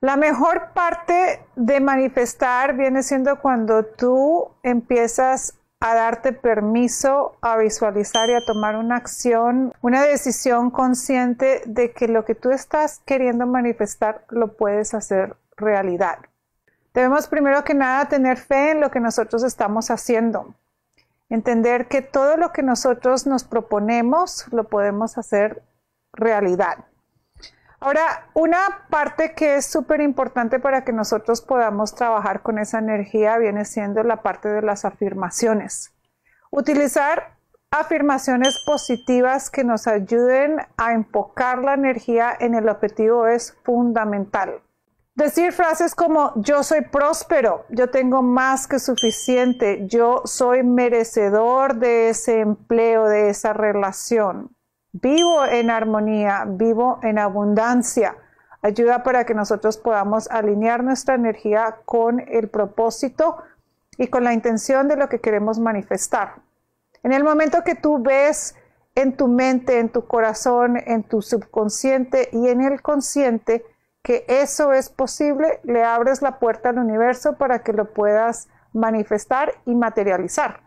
La mejor parte de manifestar viene siendo cuando tú empiezas a darte permiso a visualizar y a tomar una acción, una decisión consciente de que lo que tú estás queriendo manifestar lo puedes hacer realidad. Debemos primero que nada tener fe en lo que nosotros estamos haciendo, entender que todo lo que nosotros nos proponemos lo podemos hacer realidad. Ahora, una parte que es súper importante para que nosotros podamos trabajar con esa energía viene siendo la parte de las afirmaciones. Utilizar afirmaciones positivas que nos ayuden a enfocar la energía en el objetivo es fundamental. Decir frases como yo soy próspero, yo tengo más que suficiente, yo soy merecedor de ese empleo, de esa relación vivo en armonía, vivo en abundancia. Ayuda para que nosotros podamos alinear nuestra energía con el propósito y con la intención de lo que queremos manifestar. En el momento que tú ves en tu mente, en tu corazón, en tu subconsciente y en el consciente que eso es posible, le abres la puerta al universo para que lo puedas manifestar y materializar.